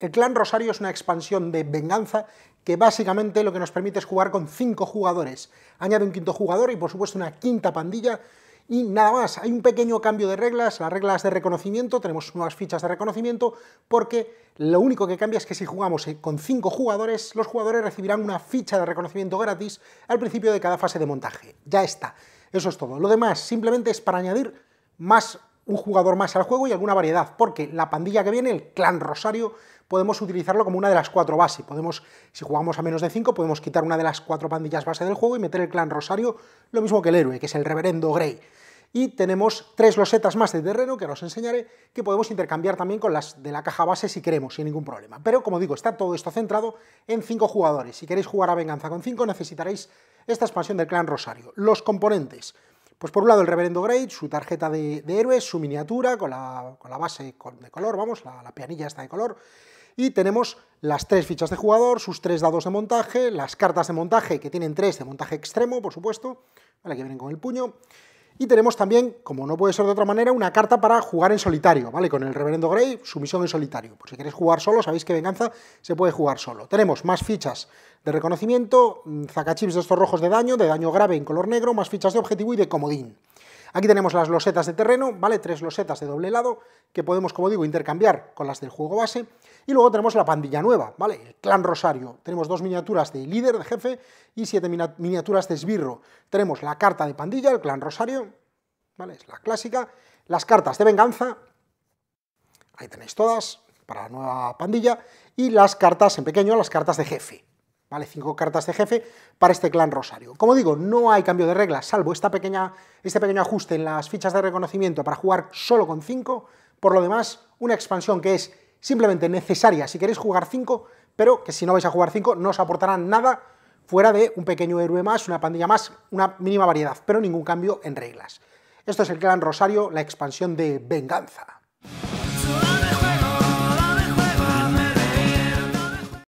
El clan Rosario es una expansión de venganza que básicamente lo que nos permite es jugar con cinco jugadores. Añade un quinto jugador y por supuesto una quinta pandilla y nada más, hay un pequeño cambio de reglas, las reglas de reconocimiento, tenemos nuevas fichas de reconocimiento, porque lo único que cambia es que si jugamos eh, con 5 jugadores, los jugadores recibirán una ficha de reconocimiento gratis al principio de cada fase de montaje. Ya está, eso es todo. Lo demás simplemente es para añadir más un jugador más al juego y alguna variedad, porque la pandilla que viene, el clan Rosario, podemos utilizarlo como una de las cuatro bases. Podemos, si jugamos a menos de 5, podemos quitar una de las cuatro pandillas base del juego y meter el clan Rosario, lo mismo que el héroe, que es el reverendo Grey. Y tenemos tres losetas más de terreno, que os enseñaré, que podemos intercambiar también con las de la caja base si queremos, sin ningún problema. Pero, como digo, está todo esto centrado en cinco jugadores. Si queréis jugar a Venganza con cinco, necesitaréis esta expansión del clan Rosario. Los componentes... Pues por un lado el reverendo Grey, su tarjeta de, héroes, su miniatura con la, base de color, vamos, la, pianilla está de color, y tenemos las tres fichas de jugador, sus tres dados de montaje, las cartas de montaje, que tienen tres de montaje extremo, por supuesto, la que vienen con el puño, y tenemos también, como no puede ser de otra manera, una carta para jugar en solitario, ¿vale? Con el Reverendo Grey, su misión en solitario. Por si queréis jugar solo, sabéis que Venganza se puede jugar solo. Tenemos más fichas de reconocimiento, mm, zacachips de estos rojos de daño, de daño grave en color negro, más fichas de objetivo y de comodín. Aquí tenemos las losetas de terreno, ¿vale? Tres losetas de doble lado que podemos, como digo, intercambiar con las del juego base. Y luego tenemos la pandilla nueva, ¿vale? El clan Rosario. Tenemos dos miniaturas de líder, de jefe, y siete miniaturas de esbirro. Tenemos la carta de pandilla, el clan Rosario, ¿vale? Es la clásica. Las cartas de venganza, ahí tenéis todas, para la nueva pandilla. Y las cartas en pequeño, las cartas de jefe, 5 Cinco cartas de jefe para este clan Rosario. Como digo, no hay cambio de reglas, salvo esta pequeña, este pequeño ajuste en las fichas de reconocimiento para jugar solo con 5. Por lo demás, una expansión que es simplemente necesaria si queréis jugar 5, pero que si no vais a jugar 5 no os aportarán nada fuera de un pequeño héroe más, una pandilla más, una mínima variedad, pero ningún cambio en reglas. Esto es el clan Rosario, la expansión de Venganza.